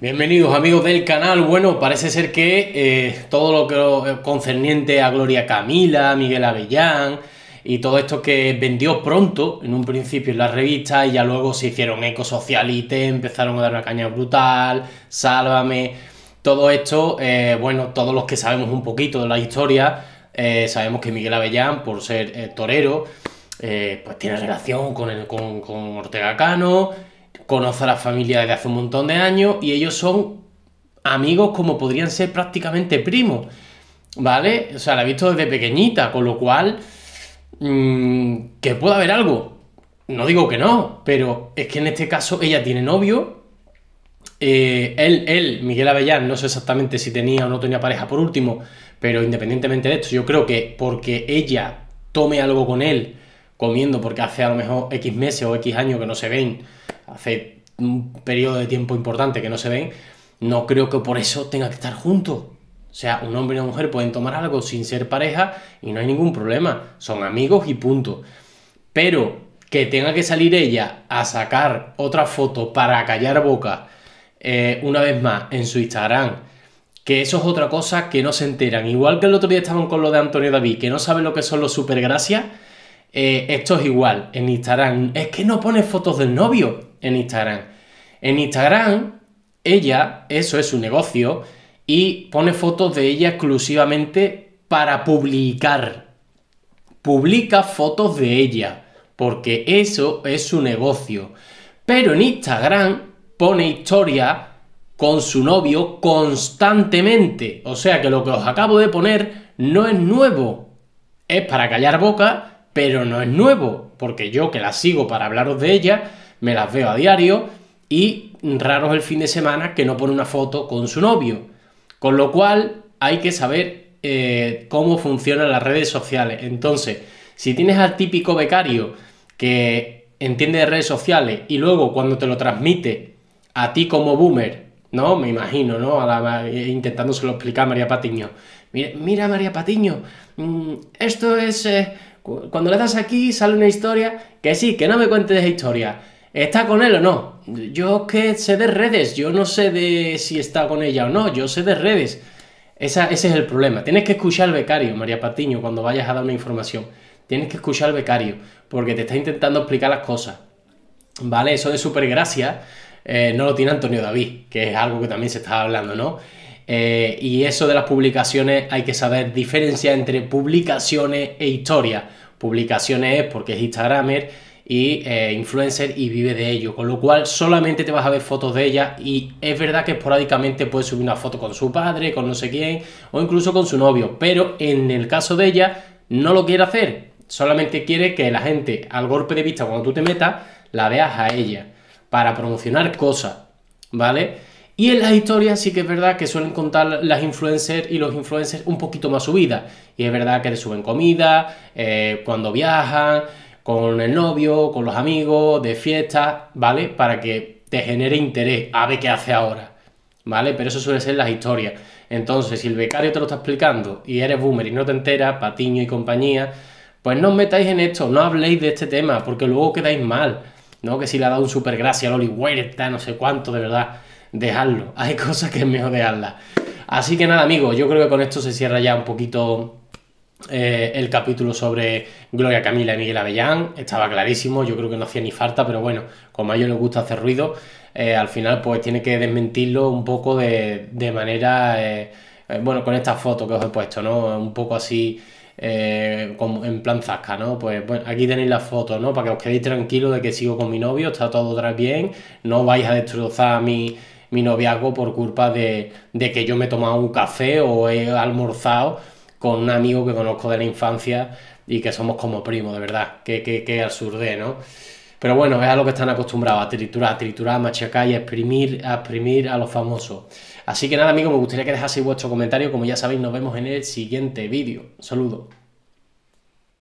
Bienvenidos amigos del canal. Bueno, parece ser que eh, todo lo que eh, concerniente a Gloria Camila, Miguel Avellán y todo esto que vendió pronto en un principio en la revista y ya luego se hicieron eco socialite, empezaron a dar una caña brutal, sálvame. Todo esto, eh, bueno, todos los que sabemos un poquito de la historia, sabemos que Miguel Avellán, por ser torero, eh, pues tiene relación con, con, Ortega Cano, conoce a la familia desde hace un montón de años y ellos son amigos como podrían ser prácticamente primos, ¿vale? O sea, la he visto desde pequeñita, con lo cual, mm, que pueda haber algo. No digo que no, pero es que en este caso ella tiene novio. Eh, él, él, Miguel Avellán, no sé exactamente si tenía o no tenía pareja por último, pero independientemente de esto, yo creo que porque ella tome algo con él comiendo porque hace a lo mejor X meses o X años que no se ven, hace un periodo de tiempo importante que no se ven, no creo que por eso tenga que estar juntos. O sea, un hombre y una mujer pueden tomar algo sin ser pareja y no hay ningún problema. Son amigos y punto. Pero que tenga que salir ella a sacar otra foto para callar boca eh, una vez más en su Instagram, que eso es otra cosa que no se enteran. Igual que el otro día estaban con lo de Antonio David, que no sabe lo que son los supergracias, eh, esto es igual en Instagram. Es que no pone fotos del novio en Instagram. En Instagram, ella, eso es su negocio, y pone fotos de ella exclusivamente para publicar. Publica fotos de ella, porque eso es su negocio. Pero en Instagram pone historia con su novio constantemente. O sea que lo que os acabo de poner no es nuevo. Es para callar boca pero no es nuevo, porque yo que la sigo para hablaros de ella, me las veo a diario y raros el fin de semana que no pone una foto con su novio. Con lo cual hay que saber eh, cómo funcionan las redes sociales. Entonces, si tienes al típico becario que entiende de redes sociales y luego cuando te lo transmite a ti como boomer, ¿no? Me imagino, ¿no? Eh, intentándoselo explicar a María Patiño. Mira, María Patiño, mm, esto es eh, cuando le das aquí sale una historia que sí, que no me cuentes historia. ¿Está con él o no? Yo que sé de redes, yo no sé de si está con ella o no, yo sé de redes. ese es el problema. Tienes que escuchar al becario, María Patiño, cuando vayas a dar una información. Tienes que escuchar al becario, porque te está intentando explicar las cosas. ¿Vale? Eso de supergracia eh, no lo tiene Antonio David, que es algo que también se está hablando, ¿no? Eh, y eso de las publicaciones hay que saber diferencia entre publicaciones e historias. Publicaciones es porque es Instagramer y eh, influencer y vive de ello, con lo cual solamente te vas a ver fotos de ella y es verdad que esporádicamente puede subir una foto con su padre, con no sé quién o incluso con su novio, pero en el caso de ella no lo quiere hacer, solamente quiere que la gente al golpe de vista cuando tú te metas la veas a ella para promocionar cosas, ¿vale? Y en las historias sí que es verdad que suelen contar las influencers y los influencers un poquito más su vida. Y es verdad que le suben comida, eh, cuando viajan, con el novio, con los amigos, de fiestas, ¿vale? Para que te genere interés, a ver qué hace ahora, ¿vale? Pero eso suele ser las historias. Entonces, si el becario te lo está explicando y eres boomer y no te enteras, Patiño y compañía, pues no os metáis en esto, no habléis de este tema, porque luego quedáis mal, ¿no? Que si le ha dado un super gracia a Loli Huerta, no sé cuánto, de verdad dejarlo. Hay cosas que es mejor dejarlas. Así que nada, amigos, yo creo que con esto se cierra ya un poquito eh, el capítulo sobre Gloria Camila y Miguel Avellán. Estaba clarísimo, yo creo que no hacía ni falta, pero bueno, como a ellos les gusta hacer ruido, eh, al final pues tiene que desmentirlo un poco de, manera, eh, bueno, con esta foto que os he puesto, ¿no? Un poco así. Como en plan zasca, ¿no? Pues bueno, aquí tenéis la foto, ¿no? Para que os quedéis tranquilos de que sigo con mi novio, está todo otra bien, no vais a destrozar mi, mi noviazgo por culpa de, que yo me he tomado un café o he almorzado con un amigo que conozco de la infancia y que somos como primos, de verdad, que, qué ¿no? Pero bueno, es a lo que están acostumbrados, a triturar, a triturar, a machacar y a exprimir, a exprimir a los famosos. Así que nada, amigos, me gustaría que dejaseis vuestro comentario. Como ya sabéis, nos vemos en el siguiente vídeo. Saludos.